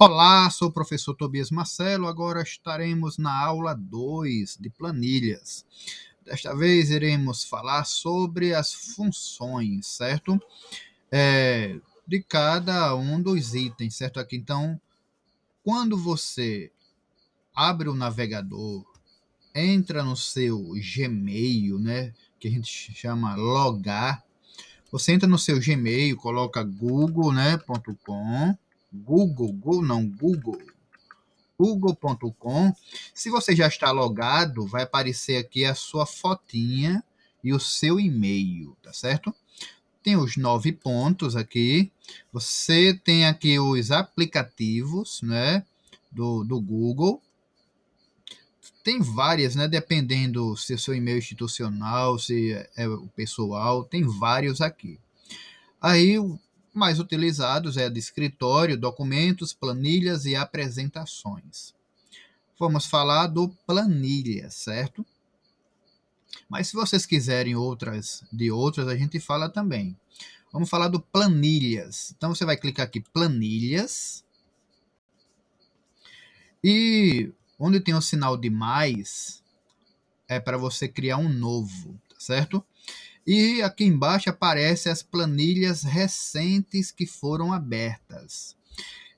Olá, sou o professor Tobias Marcelo. Agora estaremos na aula 2 de planilhas. Desta vez iremos falar sobre as funções, certo? É, de cada um dos itens, certo? Aqui, então, quando você abre o navegador, entra no seu Gmail, né? Que a gente chama logar. Você entra no seu Gmail, coloca google.com, né, Google, Google não, Google, google.com. Se você já está logado, vai aparecer aqui a sua fotinha e o seu e-mail, tá certo? Tem os nove pontos aqui. Você tem aqui os aplicativos, né, do, do Google. Tem várias, né, dependendo se o seu e-mail é institucional, se é o pessoal, tem vários aqui. Aí mais utilizados é a de escritório, documentos, planilhas e apresentações. Vamos falar do planilha, certo? Mas se vocês quiserem outras de outras, a gente fala também. Vamos falar do planilhas. Então você vai clicar aqui planilhas. E onde tem o sinal de mais é para você criar um novo, tá certo? E aqui embaixo aparecem as planilhas recentes que foram abertas.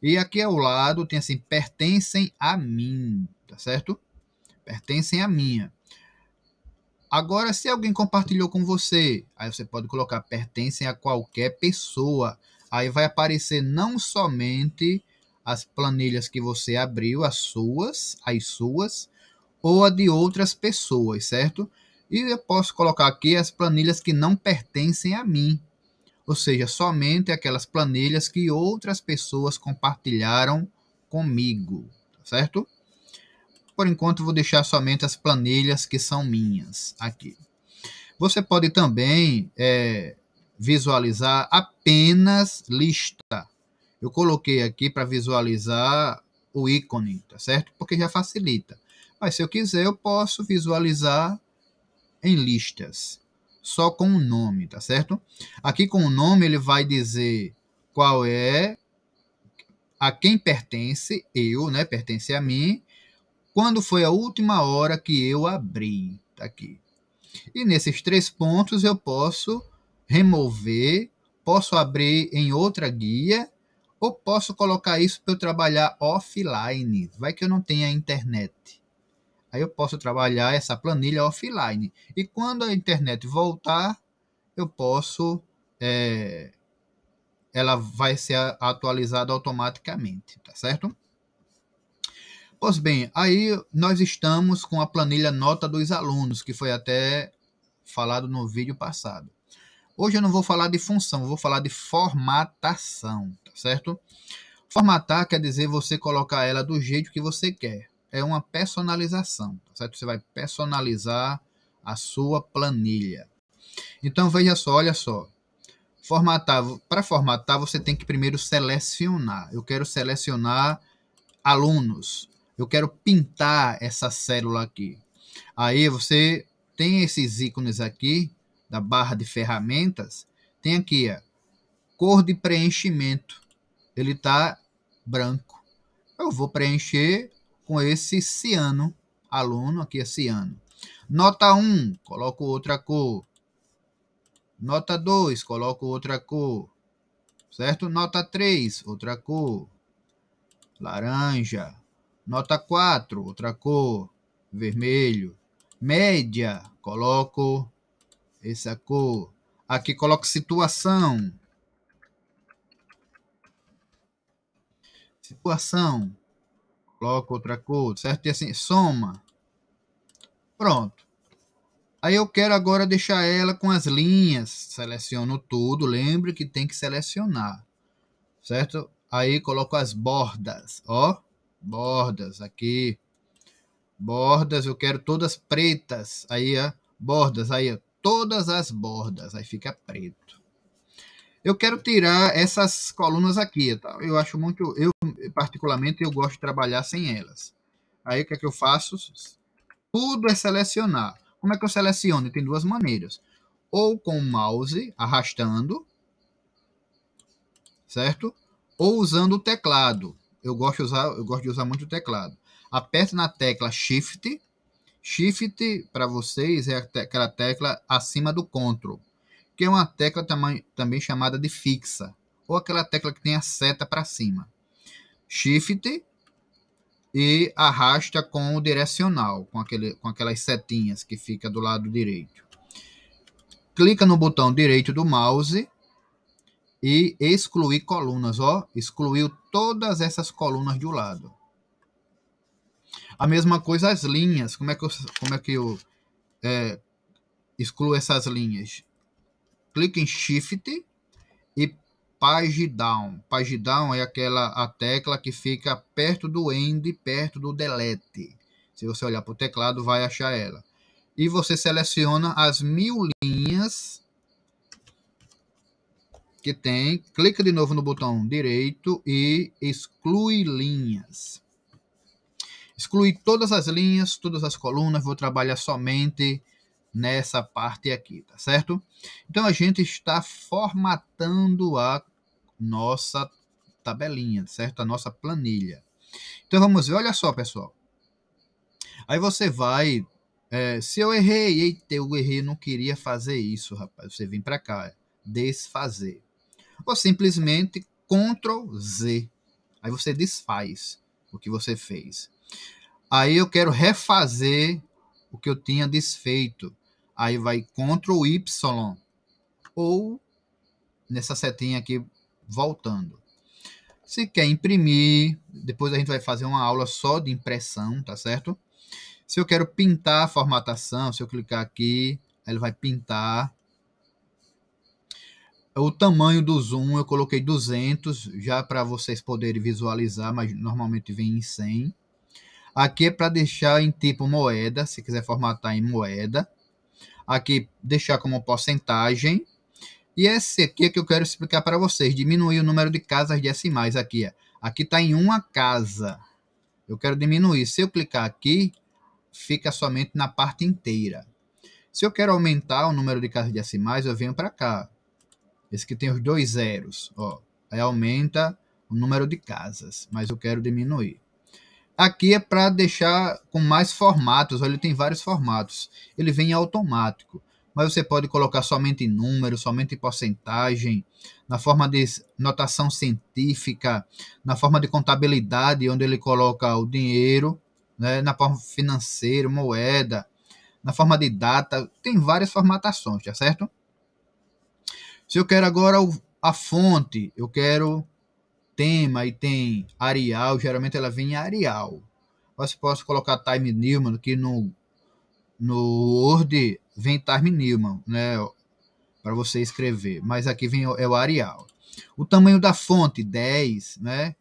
E aqui ao lado tem assim, pertencem a mim, tá certo? Pertencem a minha. Agora, se alguém compartilhou com você, aí você pode colocar pertencem a qualquer pessoa. Aí vai aparecer não somente as planilhas que você abriu, as suas, as suas, ou a de outras pessoas, certo? E eu posso colocar aqui as planilhas que não pertencem a mim, ou seja, somente aquelas planilhas que outras pessoas compartilharam comigo, tá certo? Por enquanto, vou deixar somente as planilhas que são minhas aqui. Você pode também é, visualizar apenas lista. Eu coloquei aqui para visualizar o ícone, tá certo? Porque já facilita. Mas se eu quiser, eu posso visualizar em listas, só com o nome, tá certo? Aqui com o nome ele vai dizer qual é, a quem pertence, eu, né? Pertence a mim. Quando foi a última hora que eu abri, tá aqui. E nesses três pontos eu posso remover, posso abrir em outra guia ou posso colocar isso para eu trabalhar offline. Vai que eu não tenha internet. Aí eu posso trabalhar essa planilha offline. E quando a internet voltar, eu posso. É, ela vai ser atualizada automaticamente, tá certo? Pois bem, aí nós estamos com a planilha nota dos alunos, que foi até falado no vídeo passado. Hoje eu não vou falar de função, vou falar de formatação, tá certo? Formatar quer dizer você colocar ela do jeito que você quer é uma personalização, tá certo? Você vai personalizar a sua planilha. Então veja só, olha só. Formatar, para formatar você tem que primeiro selecionar. Eu quero selecionar alunos. Eu quero pintar essa célula aqui. Aí você tem esses ícones aqui da barra de ferramentas, tem aqui a cor de preenchimento. Ele está branco. Eu vou preencher com esse ciano, aluno, aqui é ciano. Nota 1, coloco outra cor. Nota 2, coloco outra cor. Certo? Nota 3, outra cor. Laranja. Nota 4, outra cor. Vermelho. Média, coloco essa cor. Aqui coloco situação. Situação coloco outra cor, certo? E assim, soma. Pronto. Aí eu quero agora deixar ela com as linhas. Seleciono tudo, lembre que tem que selecionar, certo? Aí coloco as bordas, ó, bordas aqui. Bordas, eu quero todas pretas, aí, ó, bordas, aí, ó, todas as bordas, aí fica preto eu quero tirar essas colunas aqui. Tá? Eu acho muito, eu particularmente, eu gosto de trabalhar sem elas. Aí o que é que eu faço? Tudo é selecionar. Como é que eu seleciono? Tem duas maneiras. Ou com o mouse, arrastando, certo? Ou usando o teclado. Eu gosto de usar, eu gosto de usar muito o teclado. Aperto na tecla Shift. Shift, para vocês, é aquela tecla acima do Ctrl que é uma tecla também, também chamada de fixa, ou aquela tecla que tem a seta para cima. Shift e arrasta com o direcional, com, aquele, com aquelas setinhas que fica do lado direito. Clica no botão direito do mouse e excluir colunas, ó, excluiu todas essas colunas do lado. A mesma coisa as linhas, como é que eu, como é que eu é, excluo essas linhas? Clique em Shift e Page Down. Page Down é aquela a tecla que fica perto do End, perto do Delete. Se você olhar para o teclado, vai achar ela. E você seleciona as mil linhas que tem. Clica de novo no botão direito e exclui linhas excluir todas as linhas, todas as colunas, vou trabalhar somente nessa parte aqui, tá certo? Então a gente está formatando a nossa tabelinha, certo? A nossa planilha. Então vamos ver, olha só, pessoal. Aí você vai, é, se eu errei, eita, eu errei, não queria fazer isso, rapaz. Você vem para cá, é, desfazer. Ou simplesmente Ctrl Z. Aí você desfaz o que você fez. Aí eu quero refazer o que eu tinha desfeito aí vai Ctrl Y, ou nessa setinha aqui, voltando. Se quer imprimir, depois a gente vai fazer uma aula só de impressão, tá certo? Se eu quero pintar a formatação, se eu clicar aqui, ele vai pintar. O tamanho do zoom eu coloquei 200, já para vocês poderem visualizar, mas normalmente vem em 100. Aqui é para deixar em tipo moeda, se quiser formatar em moeda aqui deixar como porcentagem. E esse aqui é que eu quero explicar para vocês, diminuir o número de casas decimais aqui. Ó. É. Aqui está em uma casa. Eu quero diminuir. Se eu clicar aqui, fica somente na parte inteira. Se eu quero aumentar o número de casas decimais, eu venho para cá. Esse aqui tem os dois zeros. Ó. Aí aumenta o número de casas, mas eu quero diminuir. Aqui é para deixar com mais formatos. Olha, ele tem vários formatos. Ele vem automático, mas você pode colocar somente em número, somente em porcentagem, na forma de notação científica, na forma de contabilidade, onde ele coloca o dinheiro, né, na forma financeira, moeda, na forma de data. Tem várias formatações, tá certo? Se eu quero agora a fonte, eu quero tema e tem Arial, geralmente ela vem em Arial. Mas posso colocar Time Newman, que no, no Word vem Time Newman, né? Para você escrever. Mas aqui vem é o Arial. O tamanho da fonte, 10, né?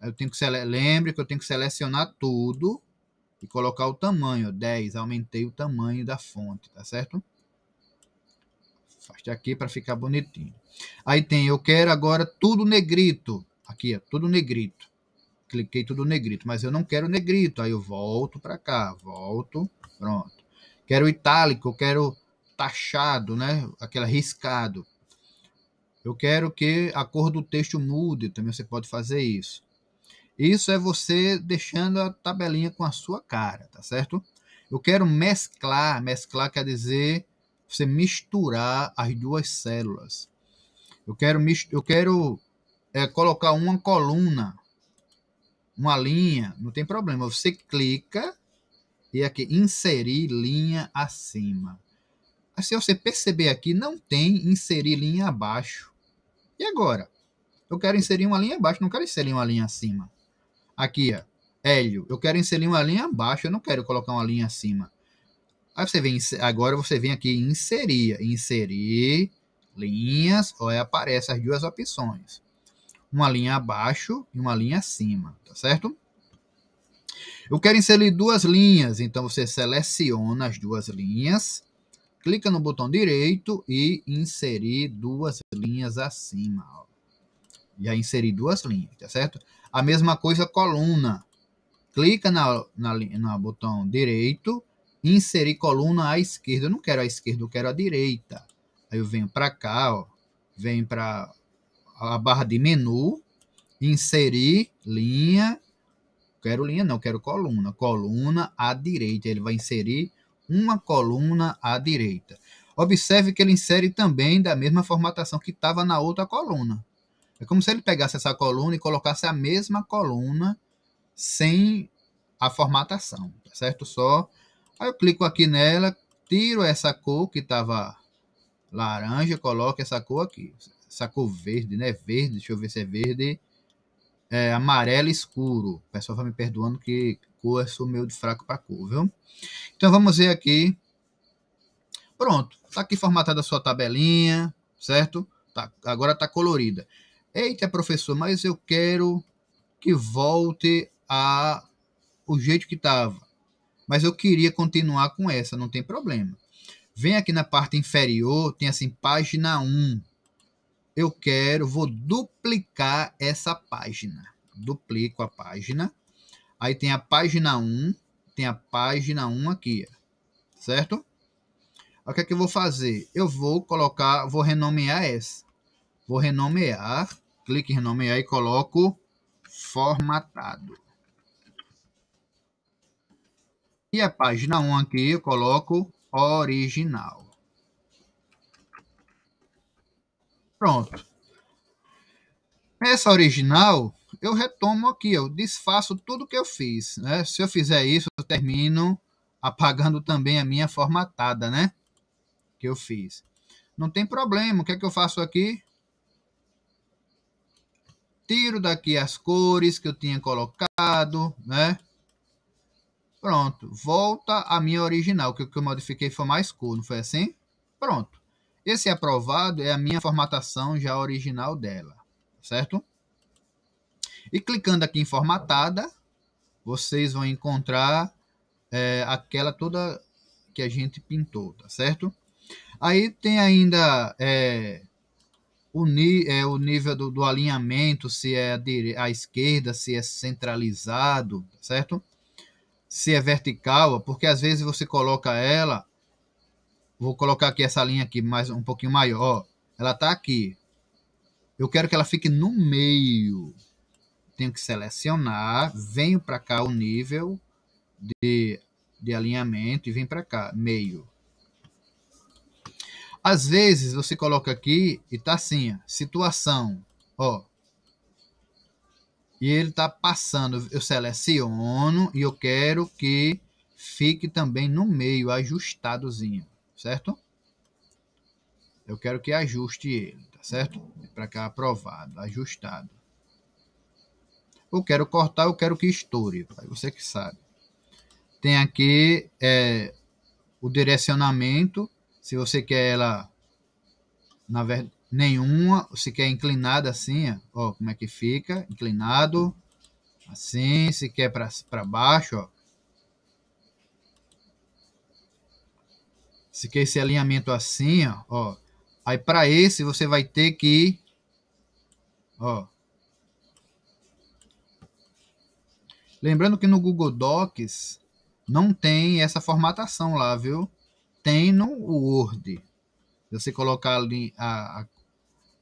Eu tenho que lembre que eu tenho que selecionar tudo e colocar o tamanho, 10, aumentei o tamanho da fonte, tá certo? Faste aqui para ficar bonitinho. Aí tem, eu quero agora tudo negrito. Aqui, ó, é tudo negrito. Cliquei tudo negrito, mas eu não quero negrito. Aí eu volto para cá, volto, pronto. Quero itálico, eu quero taxado, né? Aquela riscado. Eu quero que a cor do texto mude, também você pode fazer isso. Isso é você deixando a tabelinha com a sua cara, tá certo? Eu quero mesclar, mesclar quer dizer você misturar as duas células. Eu quero, eu quero é, colocar uma coluna, uma linha, não tem problema. Você clica e aqui inserir linha acima. Se você perceber aqui, não tem inserir linha abaixo. E agora? Eu quero inserir uma linha abaixo, não quero inserir uma linha acima. Aqui, ó, Hélio, eu quero inserir uma linha abaixo, eu não quero colocar uma linha acima. Aí você vem, agora você vem aqui inserir, inserir linhas, ou aparece as duas opções uma linha abaixo e uma linha acima, tá certo? Eu quero inserir duas linhas, então você seleciona as duas linhas, clica no botão direito e inserir duas linhas acima. Ó. Já inseri duas linhas, tá certo? A mesma coisa coluna. Clica na, na, botão direito, inserir coluna à esquerda. Eu não quero à esquerda, eu quero à direita. Aí eu venho para cá, ó, venho para a barra de menu, inserir linha, quero linha não, quero coluna, coluna à direita, ele vai inserir uma coluna à direita. Observe que ele insere também da mesma formatação que estava na outra coluna. É como se ele pegasse essa coluna e colocasse a mesma coluna sem a formatação, tá certo? Só. Aí eu clico aqui nela, tiro essa cor que estava laranja, coloco essa cor aqui sacou verde, né? Verde, deixa eu ver se é verde. É, amarelo escuro. O pessoal vai tá me perdoando que cor eu sou meio de fraco para cor, viu? Então vamos ver aqui. Pronto, tá aqui formatada a sua tabelinha, certo? Tá, agora tá colorida. Eita, professor, mas eu quero que volte a o jeito que estava. Mas eu queria continuar com essa, não tem problema. Vem aqui na parte inferior, tem assim, página 1 eu quero, vou duplicar essa página. Duplico a página. Aí tem a página 1, tem a página 1 aqui, certo? O que é que eu vou fazer? Eu vou colocar, vou renomear essa. Vou renomear, clique em renomear e coloco formatado. E a página 1 aqui eu coloco original. Pronto. Essa original, eu retomo aqui, eu desfaço tudo que eu fiz. Né? Se eu fizer isso, eu termino apagando também a minha formatada, né? Que eu fiz. Não tem problema. O que é que eu faço aqui? Tiro daqui as cores que eu tinha colocado, né? Pronto. Volta a minha original. que O que eu modifiquei foi mais cor, não foi assim? Pronto. Esse aprovado é a minha formatação já original dela, certo? E clicando aqui em formatada, vocês vão encontrar é, aquela toda que a gente pintou, tá certo? Aí tem ainda é, o, é, o nível do, do, alinhamento, se é a, esquerda, se é centralizado, tá certo? Se é vertical, porque às vezes você coloca ela Vou colocar aqui essa linha aqui mais um pouquinho maior. ela está aqui. Eu quero que ela fique no meio. Tenho que selecionar. Venho para cá o nível de, de alinhamento e vem para cá, meio. Às vezes você coloca aqui e tá assim, situação, ó. E ele tá passando, eu seleciono e eu quero que fique também no meio, ajustadozinho certo? Eu quero que ajuste ele, tá certo? É para cá, aprovado, ajustado. Eu quero cortar, eu quero que estoure, pai, você que sabe. Tem aqui é, o direcionamento, se você quer ela, na verdade, nenhuma, se quer inclinada assim, ó, como é que fica, inclinado, assim, se quer para baixo, ó, se quer esse alinhamento assim, ó, ó. Aí para esse você vai ter que ó. Lembrando que no Google Docs não tem essa formatação lá, viu? Tem no Word. Você colocar ali a,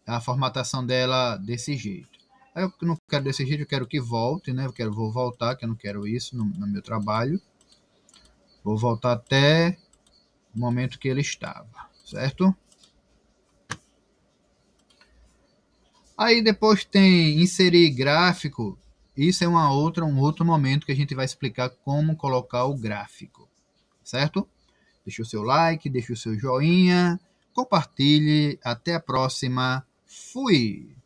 a, a formatação dela desse jeito. Aí eu não quero desse jeito, eu quero que volte, né? Eu quero, vou voltar, que eu não quero isso no, no meu trabalho. Vou voltar até momento que ele estava, certo? Aí depois tem inserir gráfico. Isso é uma outra, um outro momento que a gente vai explicar como colocar o gráfico, certo? Deixa o seu like, deixa o seu joinha, compartilhe. Até a próxima. Fui!